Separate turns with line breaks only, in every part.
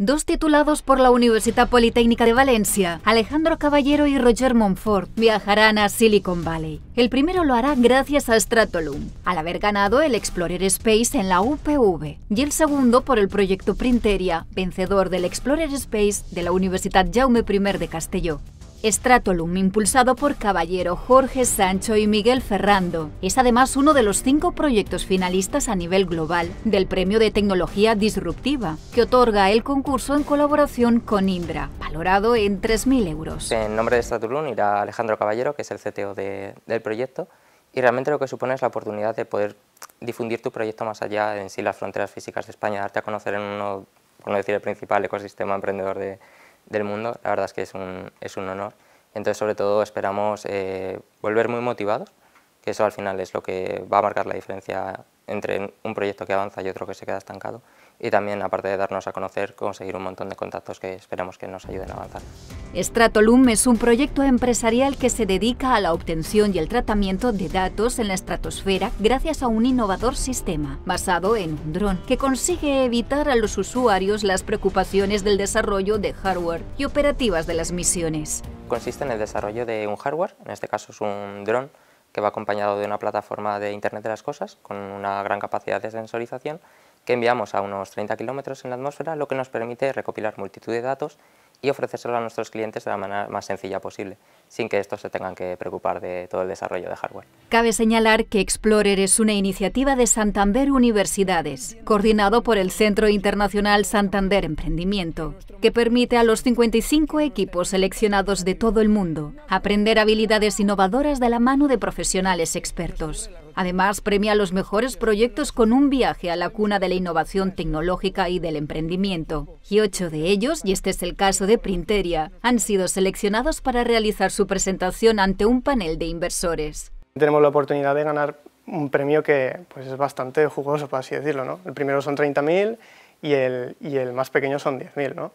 Dos titulados por la Universidad Politécnica de Valencia, Alejandro Caballero y Roger Montfort, viajarán a Silicon Valley. El primero lo hará gracias a Stratolum, al haber ganado el Explorer Space en la UPV, y el segundo por el proyecto Printeria, vencedor del Explorer Space de la Universidad Jaume I de Castelló. Stratolum, impulsado por Caballero Jorge Sancho y Miguel Ferrando, es además uno de los cinco proyectos finalistas a nivel global del Premio de Tecnología Disruptiva, que otorga el concurso en colaboración con Indra, valorado en 3.000 euros.
En nombre de Stratolum irá Alejandro Caballero, que es el CTO del proyecto, y realmente lo que supone es la oportunidad de poder difundir tu proyecto más allá de en sí las fronteras físicas de España, darte a conocer en uno, por decir el principal ecosistema emprendedor de, del mundo, la verdad es que es un, es un honor. Entonces, sobre todo, esperamos eh, volver muy motivados, que eso al final es lo que va a marcar la diferencia entre un proyecto que avanza y otro que se queda estancado. Y también, aparte de darnos a conocer, conseguir un montón de contactos que esperamos que nos ayuden a avanzar.
Stratolum es un proyecto empresarial que se dedica a la obtención y el tratamiento de datos en la estratosfera gracias a un innovador sistema basado en un dron que consigue evitar a los usuarios las preocupaciones del desarrollo de hardware y operativas de las misiones.
Consiste en el desarrollo de un hardware, en este caso es un dron que va acompañado de una plataforma de Internet de las Cosas con una gran capacidad de sensorización que enviamos a unos 30 kilómetros en la atmósfera, lo que nos permite recopilar multitud de datos y ofrecérselo a nuestros clientes de la manera más sencilla posible, sin que estos se tengan que preocupar de todo el desarrollo de hardware.
Cabe señalar que Explorer es una iniciativa de Santander Universidades, coordinado por el Centro Internacional Santander Emprendimiento, que permite a los 55 equipos seleccionados de todo el mundo aprender habilidades innovadoras de la mano de profesionales expertos. Además, premia los mejores proyectos con un viaje a la cuna de la innovación tecnológica y del emprendimiento. Y ocho de ellos, y este es el caso de Printeria, han sido seleccionados para realizar su presentación ante un panel de inversores.
Tenemos la oportunidad de ganar un premio que pues, es bastante jugoso, por así decirlo. ¿no? El primero son 30.000 y el, y el más pequeño son 10.000. ¿no?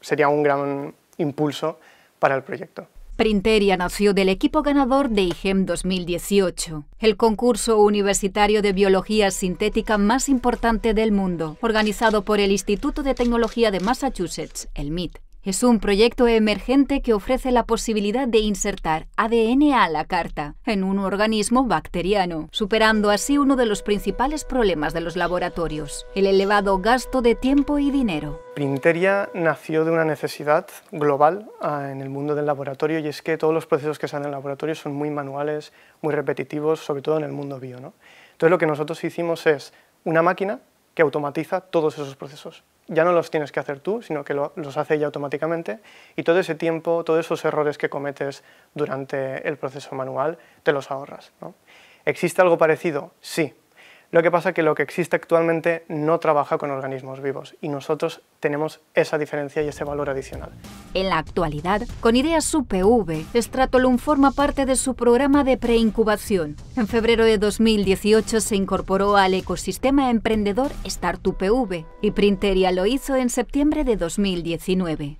sería un gran impulso para el proyecto.
Printeria nació del equipo ganador de IGEM 2018, el concurso universitario de biología sintética más importante del mundo, organizado por el Instituto de Tecnología de Massachusetts, el MIT. Es un proyecto emergente que ofrece la posibilidad de insertar ADN a la carta en un organismo bacteriano, superando así uno de los principales problemas de los laboratorios, el elevado gasto de tiempo y dinero.
Printeria nació de una necesidad global ah, en el mundo del laboratorio y es que todos los procesos que se dan en el laboratorio son muy manuales, muy repetitivos, sobre todo en el mundo bio. ¿no? Entonces lo que nosotros hicimos es una máquina que automatiza todos esos procesos ya no los tienes que hacer tú, sino que los hace ella automáticamente y todo ese tiempo, todos esos errores que cometes durante el proceso manual, te los ahorras. ¿Existe algo parecido? Sí, lo que pasa es que lo que existe actualmente no trabaja con organismos vivos y nosotros tenemos esa diferencia y ese valor adicional.
En la actualidad, con Ideas UPV, Stratolum forma parte de su programa de preincubación. En febrero de 2018 se incorporó al ecosistema emprendedor StartUPV y Printeria lo hizo en septiembre de 2019.